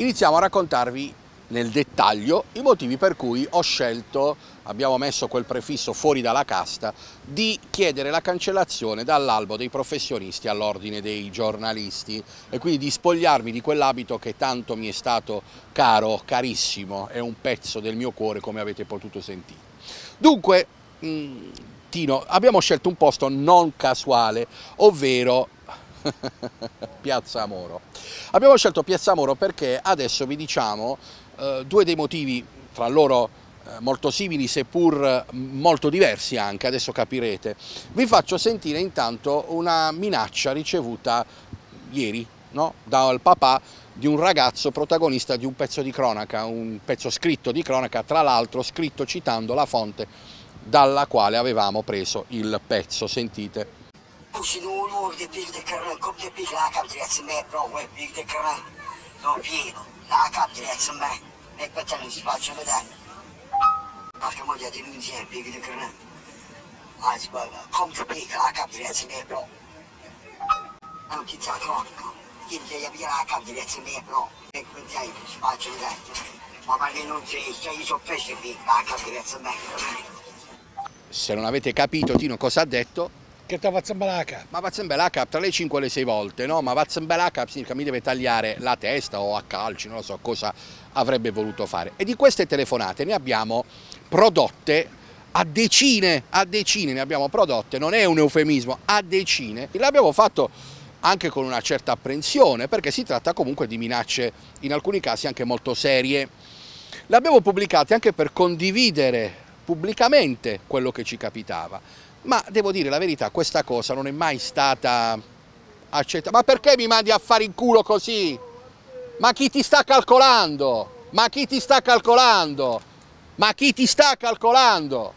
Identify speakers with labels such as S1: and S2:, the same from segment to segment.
S1: iniziamo a raccontarvi nel dettaglio i motivi per cui ho scelto, abbiamo messo quel prefisso fuori dalla casta, di chiedere la cancellazione dall'albo dei professionisti all'ordine dei giornalisti e quindi di spogliarmi di quell'abito che tanto mi è stato caro, carissimo, è un pezzo del mio cuore come avete potuto sentire. Dunque, mh, mm, Tino, abbiamo scelto un posto non casuale, ovvero Piazza Moro. Abbiamo scelto Piazza Moro perché adesso vi diciamo eh, due dei motivi tra loro eh, molto simili seppur mm, molto diversi anche, adesso capirete. Vi faccio sentire intanto una minaccia ricevuta ieri no? dal papà di un ragazzo protagonista di un pezzo di cronaca, un pezzo scritto di cronaca, tra l'altro scritto citando la fonte dalla quale avevamo preso il pezzo, sentite. Cucinono orada kırını kopya bir lakap direksin be bro ve büyük de kırını eh, no pieno lakap direksin be bekbeten spazio da arkamı dediğim ince büyük de kırını az bak komple bir lakap direksin be bro ama ki takon gidince ya bir lakap direksin be bro bekbeten spazio da ma perché non c'è io sono pesce bir lakap direksin be se non avete capito Tino cosa ha detto che ti faccio bella cap. Ma faccio bella cap tra le 5 e le 6 volte, no? Ma faccio bella cap significa mi deve tagliare la testa o a calci, non lo so cosa avrebbe voluto fare. E di queste telefonate ne abbiamo prodotte a decine, a decine ne abbiamo prodotte, non è un eufemismo, a decine. E L'abbiamo fatto anche con una certa apprensione, perché si tratta comunque di minacce, in alcuni casi anche molto serie. L'abbiamo pubblicate anche per condividere pubblicamente quello che ci capitava. Ma devo dire la verità, questa cosa non è mai stata accettata. Ma perché mi mandi a fare in culo così? Ma chi ti sta calcolando? Ma chi ti sta calcolando? Ma chi ti sta calcolando?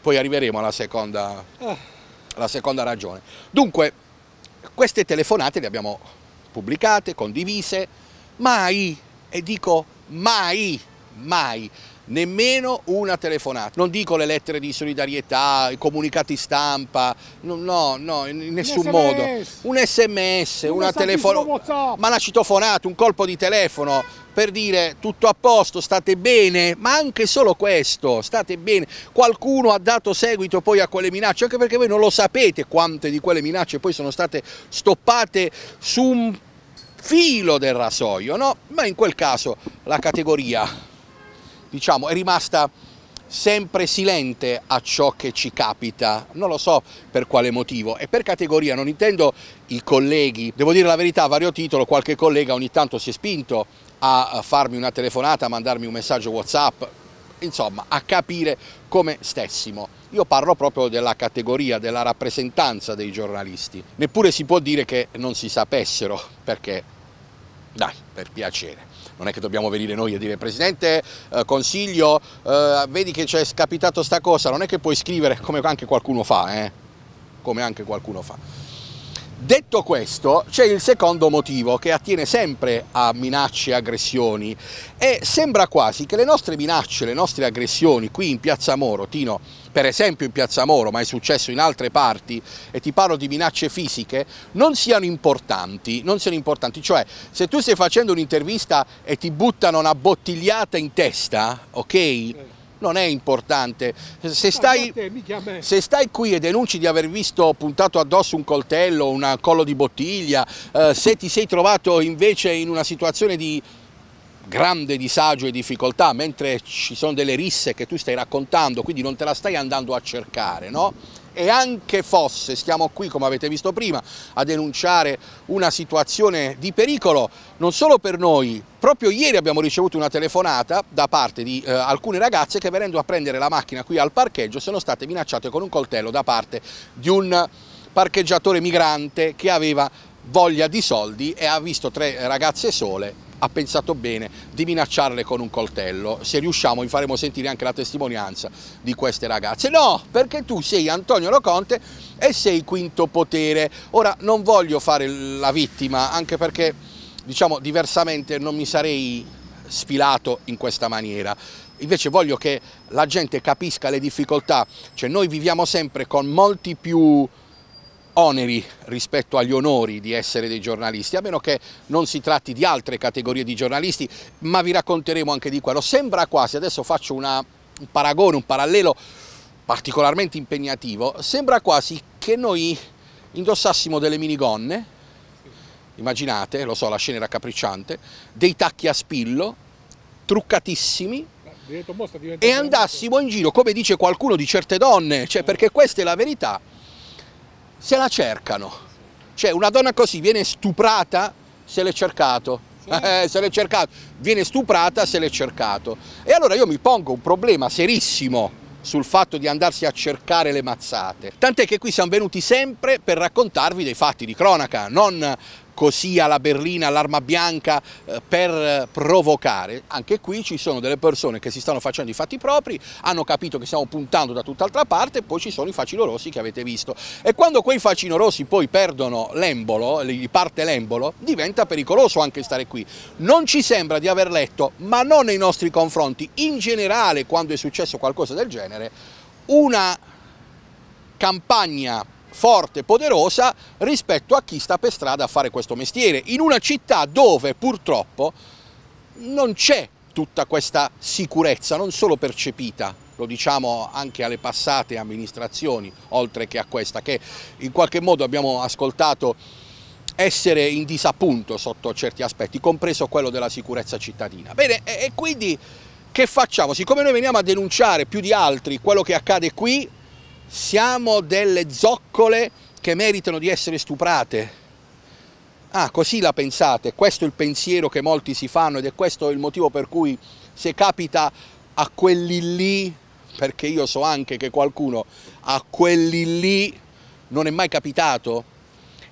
S1: Poi arriveremo alla seconda, eh. alla seconda ragione. Dunque, queste telefonate le abbiamo pubblicate, condivise, mai, e dico mai, mai, nemmeno una telefonata. Non dico le lettere di solidarietà, i comunicati stampa, no, no, no in nessun un modo. Un sms, un una telefonata, ma una citofonata, un colpo di telefono per dire tutto a posto, state bene, ma anche solo questo, state bene. Qualcuno ha dato seguito poi a quelle minacce, anche perché voi non lo sapete quante di quelle minacce poi sono state stoppate su un filo del rasoio, no? Ma in quel caso la categoria diciamo, è rimasta sempre silente a ciò che ci capita, non lo so per quale motivo e per categoria, non intendo i colleghi, devo dire la verità a vario titolo qualche collega ogni tanto si è spinto a farmi una telefonata, a mandarmi un messaggio Whatsapp, insomma a capire come stessimo. Io parlo proprio della categoria, della rappresentanza dei giornalisti, neppure si può dire che non si sapessero perché, dai, per piacere non è che dobbiamo venire noi a dire Presidente eh, Consiglio eh, vedi che c'è scapitato sta cosa, non è che puoi scrivere come anche qualcuno fa, eh? come anche qualcuno fa. Detto questo, c'è il secondo motivo che attiene sempre a minacce e aggressioni e sembra quasi che le nostre minacce, le nostre aggressioni qui in Piazza Moro, Tino, per esempio in Piazza Moro, ma è successo in altre parti, e ti parlo di minacce fisiche, non siano importanti, non siano importanti. Cioè, se tu stai facendo un'intervista e ti buttano una bottigliata in testa, ok? non è importante. Se stai, se stai qui e denunci di aver visto puntato addosso un coltello, un collo di bottiglia, eh, se ti sei trovato invece in una situazione di grande disagio e difficoltà, mentre ci sono delle risse che tu stai raccontando, quindi non te la stai andando a cercare, no? e anche fosse stiamo qui, come avete visto prima, a denunciare una situazione di pericolo non solo per noi, proprio ieri abbiamo ricevuto una telefonata da parte di eh, alcune ragazze che venendo a prendere la macchina qui al parcheggio sono state minacciate con un coltello da parte di un parcheggiatore migrante che aveva voglia di soldi e ha visto tre ragazze sole ha pensato bene di minacciarle con un coltello. Se riusciamo vi faremo sentire anche la testimonianza di queste ragazze. No, perché tu sei Antonio Lo Conte e sei quinto potere. Ora non voglio fare la vittima, anche perché diciamo diversamente non mi sarei sfilato in questa maniera. Invece voglio che la gente capisca le difficoltà, cioè noi viviamo sempre con molti più oneri rispetto agli onori di essere dei giornalisti, a meno che non si tratti di altre categorie di giornalisti, ma vi racconteremo anche di quello. Sembra quasi, adesso faccio una, un paragone, un parallelo particolarmente impegnativo, sembra quasi che noi indossassimo delle minigonne, immaginate, lo so, la scena era capricciante, dei tacchi a spillo, truccatissimi, e andassimo in giro, come dice qualcuno di certe donne, cioè eh. perché questa è la verità, se la cercano. Cioè una donna così viene stuprata se l'è cercato. Sì. Eh, se l'è cercato, viene stuprata se l'è cercato. E allora io mi pongo un problema serissimo sul fatto di andarsi a cercare le mazzate. Tant'è che qui siamo venuti sempre per raccontarvi dei fatti di cronaca, non così alla berlina, all'arma bianca eh, per eh, provocare. Anche qui ci sono delle persone che si stanno facendo i fatti propri, hanno capito che stiamo puntando da tutt'altra parte e poi ci sono i facino rossi che avete visto. E quando quei facino rossi poi perdono l'embolo, gli parte l'embolo, diventa pericoloso anche stare qui. Non ci sembra di aver letto, ma non nei nostri confronti, in generale quando è successo qualcosa del genere, una campagna forte, e poderosa rispetto a chi sta per strada a fare questo mestiere, in una città dove purtroppo non c'è tutta questa sicurezza, non solo percepita, lo diciamo anche alle passate amministrazioni, oltre che a questa, che in qualche modo abbiamo ascoltato essere in disappunto sotto certi aspetti, compreso quello della sicurezza cittadina. Bene, e quindi che facciamo? Siccome noi veniamo a denunciare più di altri quello che accade qui, siamo delle zoccole che meritano di essere stuprate. Ah, così la pensate, questo è il pensiero che molti si fanno ed è questo il motivo per cui se capita a quelli lì, perché io so anche che qualcuno a quelli lì non è mai capitato,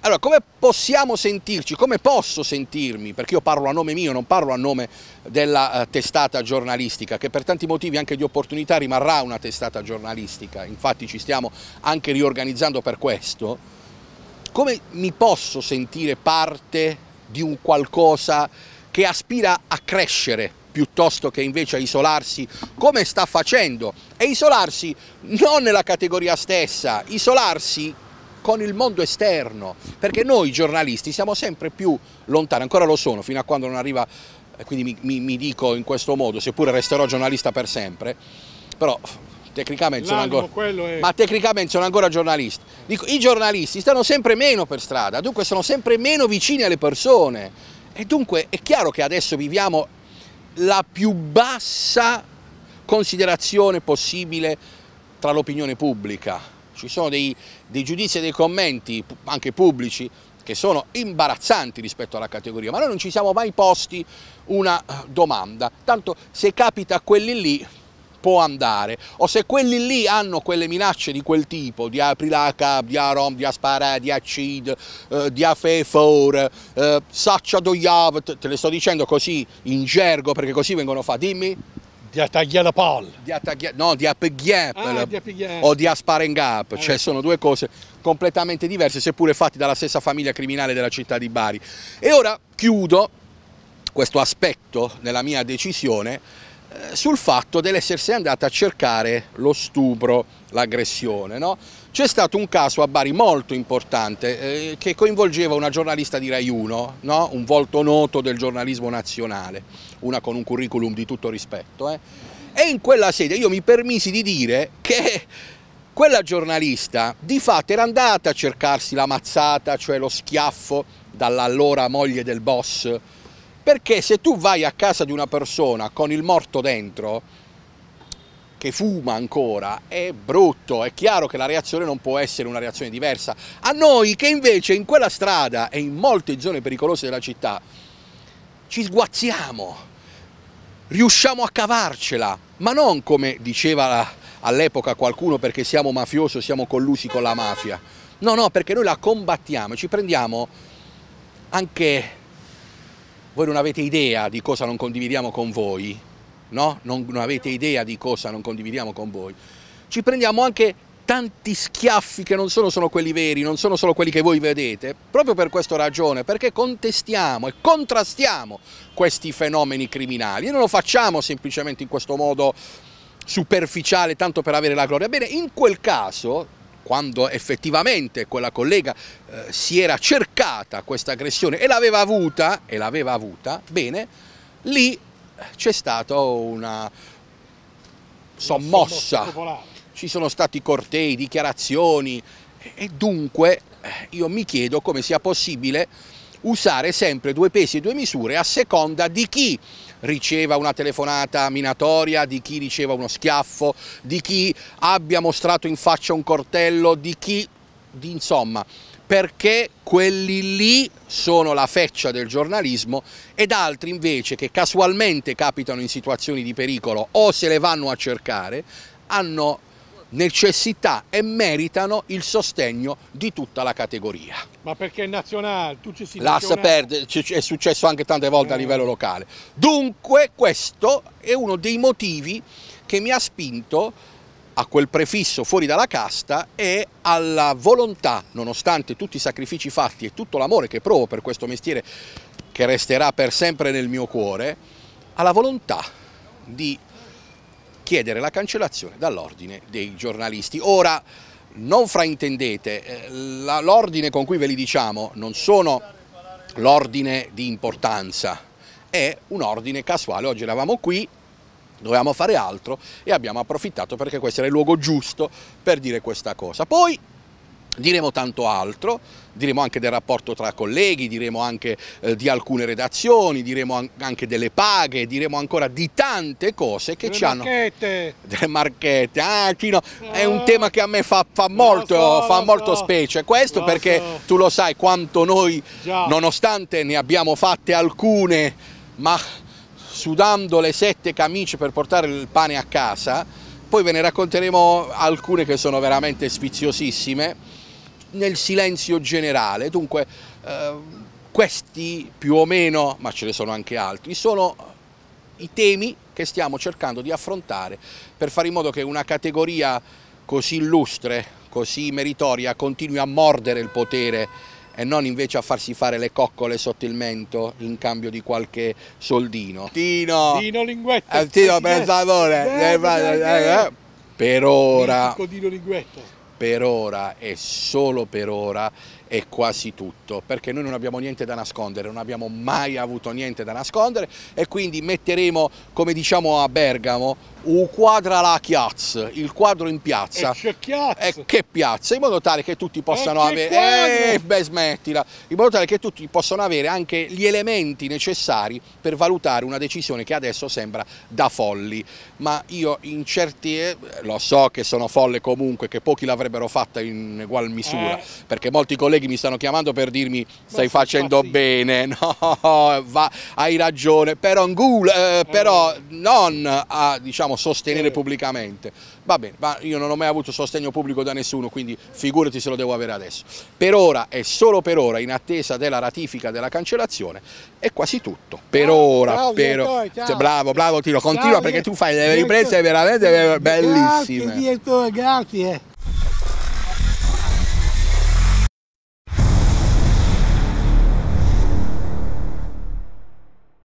S1: allora, come possiamo sentirci? Come posso sentirmi? Perché io parlo a nome mio, non parlo a nome della eh, testata giornalistica, che per tanti motivi anche di opportunità rimarrà una testata giornalistica, infatti ci stiamo anche riorganizzando per questo. Come mi posso sentire parte di un qualcosa che aspira a crescere piuttosto che invece a isolarsi come sta facendo e isolarsi non nella categoria stessa, isolarsi con il mondo esterno, perché noi giornalisti siamo sempre più lontani, ancora lo sono, fino a quando non arriva, eh, quindi mi, mi, mi dico in questo modo, seppure resterò giornalista per sempre, però tecnicamente sono ancora, è... ma tecnicamente sono ancora giornalisti. Dico, I giornalisti stanno sempre meno per strada, dunque sono sempre meno vicini alle persone e dunque è chiaro che adesso viviamo la più bassa considerazione possibile tra l'opinione pubblica ci sono dei, dei giudizi e dei commenti anche pubblici che sono imbarazzanti rispetto alla categoria, ma noi non ci siamo mai posti una eh, domanda, tanto se capita a quelli lì può andare, o se quelli lì hanno quelle minacce di quel tipo, di Aprilaca, di Arom, di Aspara, di Acid, eh, di Afefor, eh, Saccia Doyav, te le sto dicendo così in gergo perché così vengono fatti, dimmi? Di a la palla. no, di a ah, o di asparengap sparengap, eh. cioè sono due cose completamente diverse, seppure fatte dalla stessa famiglia criminale della città di Bari. E ora chiudo questo aspetto nella mia decisione eh, sul fatto dell'essersi andata a cercare lo stupro, l'aggressione, no? C'è stato un caso a Bari molto importante eh, che coinvolgeva una giornalista di Rai 1, no? un volto noto del giornalismo nazionale, una con un curriculum di tutto rispetto. Eh. E in quella sede io mi permisi di dire che quella giornalista di fatto era andata a cercarsi la mazzata, cioè lo schiaffo dall'allora moglie del boss, perché se tu vai a casa di una persona con il morto dentro, che fuma ancora è brutto, è chiaro che la reazione non può essere una reazione diversa. A noi che invece in quella strada e in molte zone pericolose della città ci sguazziamo, riusciamo a cavarcela, ma non come diceva all'epoca qualcuno perché siamo mafiosi, siamo collusi con la mafia. No, no, perché noi la combattiamo, ci prendiamo anche... Voi non avete idea di cosa non condividiamo con voi, no? non, non avete idea di cosa non condividiamo con voi, ci prendiamo anche tanti schiaffi che non sono solo quelli veri, non sono solo quelli che voi vedete, proprio per questa ragione, perché contestiamo e contrastiamo questi fenomeni criminali e non lo facciamo semplicemente in questo modo superficiale tanto per avere la gloria. Bene, in quel caso, quando effettivamente quella collega eh, si era cercata questa aggressione e l'aveva avuta, e l'aveva avuta, bene, lì c'è stata una sommossa, ci sono stati cortei, dichiarazioni e dunque eh, io mi chiedo come sia possibile usare sempre due pesi e due misure a seconda di chi riceva una telefonata minatoria, di chi riceva uno schiaffo, di chi abbia mostrato in faccia un cortello, di chi, di, insomma, perché quelli lì sono la feccia del giornalismo ed altri invece che casualmente capitano in situazioni di pericolo o se le vanno a cercare hanno necessità e meritano il sostegno di tutta la categoria. Ma perché è nazionale? Tu ci si L'AS perde, è successo anche tante volte a eh. livello locale. Dunque questo è uno dei motivi che mi ha spinto a a quel prefisso fuori dalla casta e alla volontà, nonostante tutti i sacrifici fatti e tutto l'amore che provo per questo mestiere che resterà per sempre nel mio cuore, alla volontà di chiedere la cancellazione dall'ordine dei giornalisti. Ora, non fraintendete, eh, l'ordine con cui ve li diciamo non sono l'ordine di importanza, è un ordine casuale. Oggi eravamo qui dovevamo fare altro e abbiamo approfittato perché questo era il luogo giusto per dire questa cosa. Poi Diremo tanto altro, diremo anche del rapporto tra colleghi, diremo anche eh, di alcune redazioni, diremo an anche delle paghe, diremo ancora di tante cose che delle ci marchette. hanno... Delle marchette! Ah, Chino, no. è un eh? tema che a me fa, fa molto, so, fa molto so. specie, questo lo perché so. tu lo sai quanto noi, Già. nonostante ne abbiamo fatte alcune, ma sudando le sette camicie per portare il pane a casa, poi ve ne racconteremo alcune che sono veramente sfiziosissime, nel silenzio generale. Dunque eh, questi più o meno, ma ce ne sono anche altri, sono i temi che stiamo cercando di affrontare per fare in modo che una categoria così illustre, così meritoria, continui a mordere il potere e non invece a farsi fare le coccole sotto il mento in cambio di qualche soldino. Tino! Tino Linguetta! Eh, Tino, per favore! Eh, eh, eh, per ora... Per ora e solo per ora è quasi tutto, perché noi non abbiamo niente da nascondere, non abbiamo mai avuto niente da nascondere e quindi metteremo, come diciamo a Bergamo, un quadro alla chiazza, il quadro in piazza. E, e che piazza? In modo tale che tutti possano avere... Eh, beh, smettila! In modo tale che tutti possano avere anche gli elementi necessari per valutare una decisione che adesso sembra da folli. Ma io in certi... Eh, lo so che sono folle comunque, che pochi l'avrebbero fatta in ugual misura, eh. perché molti colleghi colleghi mi stanno chiamando per dirmi stai facendo pazzia. bene, no, va, hai ragione, però, gul, eh, però non a diciamo, sostenere pubblicamente. Va bene, ma io non ho mai avuto sostegno pubblico da nessuno, quindi figurati se lo devo avere adesso. Per ora e solo per ora, in attesa della ratifica della cancellazione, è quasi tutto. Per bravo, ora, bravo, per... Direttore, cioè, bravo, bravo Tiro, continua bravo, perché tu fai delle riprese veramente direttore, bellissime. Grazie, direttore, grazie.